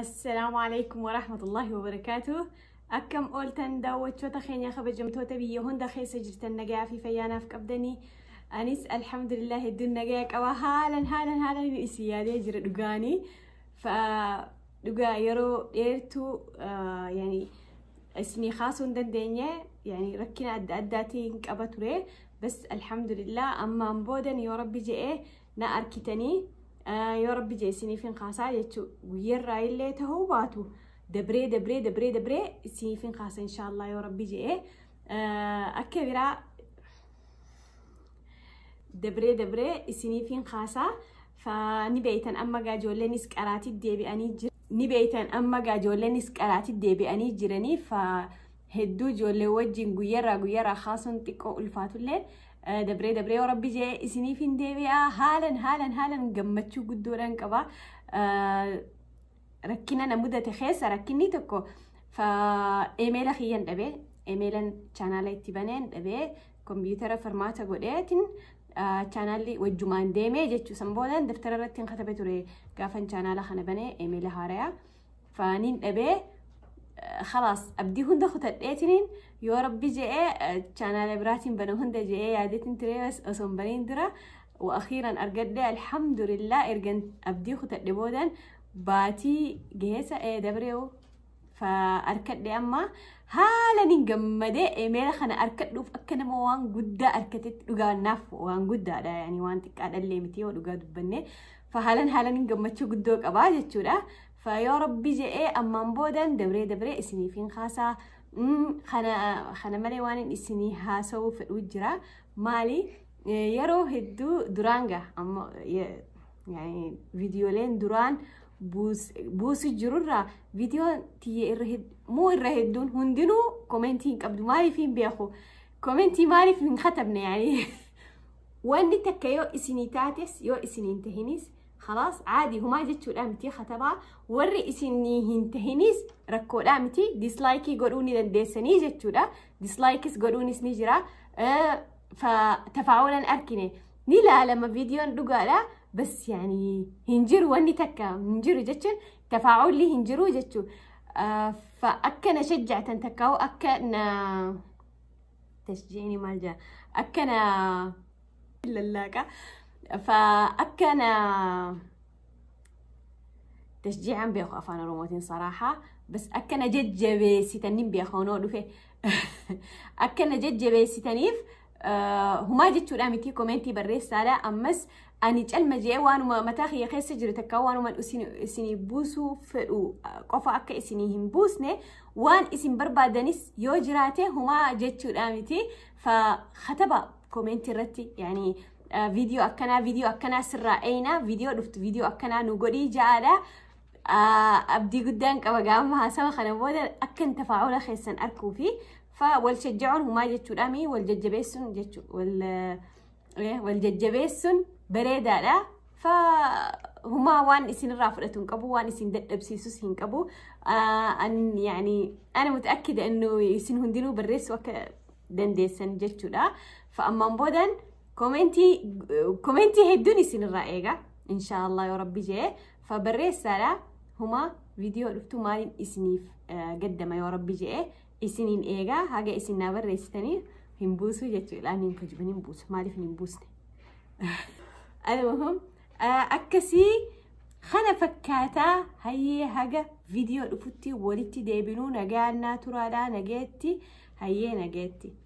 السلام عليكم ورحمة الله وبركاته أكم أولتن دوت شو تخين يا خبر جمتو تبي يهون دخي سجرت النجاة في فيانا في كبدني أنيس الحمد لله الدنيا نجاة أو هالا هالا هالا بإسيادة جرى دقاني ف دقا يرو إيرتو آه يعني اسمي خاص وندن دنيا يعني ركنا أد أداتي كأبتوري بس الحمد لله أما مبودن يا ربي جئ نأركتني آه، يا رب جيسيني فين قاسا يتو ويرا اللي تهو باتو دبري دبري دبري دبري سيني فين قاسا إن شاء الله يا رب جي آه أكبرا دبري دبري سيني فين خاصة فنبيتن أما جاجو لنس اراتي دي بي اني جر نبيتن أما جاجو لنس اراتي دي بي بأني جرني هدو جو لوجين غيرا غيرا خاصة تيكو الفاتو اللي آه، دبري دبري وربي جاي اسني فين ديبيا آه، هالا هالا هالا قمتشو قدورا كبا آه، ركنا نمودة خيس ركني تكو فا ايميل خيان دبي ايميلا شانالا اتبانين دبي كمبيوتر فرماتا قوليتن chaanaalli wajjumaan deemee jechuusan boodaan daftara دفتر رتين katabee ture gaafan chaanaala kana banee emeela haarayaa faaniin dhabee خلاص ابدي هند خد اتنين يا رب جاء كان على لبراتين بنو هند جاء عادتين بس اسم بنين درا واخيرا ارجد الحمد لله ارجن ابدي خد بودن باتي جهسة ايه دبريو فأركد لي أما هالا نجمد إيميل خنا أركد لو أكنا موان وان جدا أركدت لقى ناف وان جدا ده يعني وان تك على اللي متي ولقى دبنة فهالا هالا نجمد شو جدوك اباجت شو ده فيا رب بيجي ايه اما بودن دوري دبري اسني فين خاسة خنا خنا مالي وان اسني هاسو في الوجرة مالي يرو هدو درانجا اما يعني فيديو لين دران بوس بوس جرورة فيديو تي الرهد مو الرهدون هندنو كومنتين قبل مالي فين بياخو كومنتي مالي فين ختبنا يعني وان تكيو اسني تاتس يو اسني انتهينيس خلاص عادي هما جتشو الامتي خطبا وري اسني هنتهنيس ركو الامتي ديسلايكي قروني دنديسني جتشو دا آه، ديسلايكس قروني سنجرا أه فتفاعلا اركني نيلا لما فيديو لا بس يعني هنجرو واني تكا هنجرو جتشن تفاعل لي هنجرو جتشو أه فأكنا شجع تنتكا وأكنا تشجيعني مالجا أكنا لا فأكن تشجيعا بيخو أفانا روموتين صراحة بس أكن جد جبي ستنين بيخو نولو في أكن جد جبي ستنيف أه هما جد تورامي تي كومنتي بريس سالة أمس أني تشال مجي وانو متاخي يخي سجر تكوانو من أسيني بوسو فرقو قفا أكا إسيني هم بوسني وان إسين بربا دانيس يوجراتي هما جد تورامي تي فختبا كومنتي رتي يعني آه، فيديو أكنا فيديو أكنا سر أينا فيديو دفت فيديو أكنا نقولي جالا آه، أبدي قدامك أبقامها سوا خنا بودا أكن تفاعل خيسن أركو فيه فوالشجعون هما جتشو الأمي والججبيسون جتشو وال إيه، والججبيسون بريدة لا فهما وان يسين رافرتون كبو وان يسين دب سيسوس هين كبو آه أن يعني أنا متأكدة إنه يسين هندلو بالريس وك دنديسن جتشو لا فأما بودن كومنتي كومنتي هدوني سن الرأيقة إن شاء الله يا ربي جاي فبري السالة هما فيديو لفتو مالي إسنيف آه، قدما يا ربي جاي إسنين إيغا هاقا إسنا بري ستاني هنبوسو جاتو الآن ينكجب ننبوس ما عرف ننبوسني المهم آه، أكسي خنا فكاتا هاي هاقا فيديو لفتي ولدتي ديبنو نقالنا ترالا نقيتي هاي نقيتي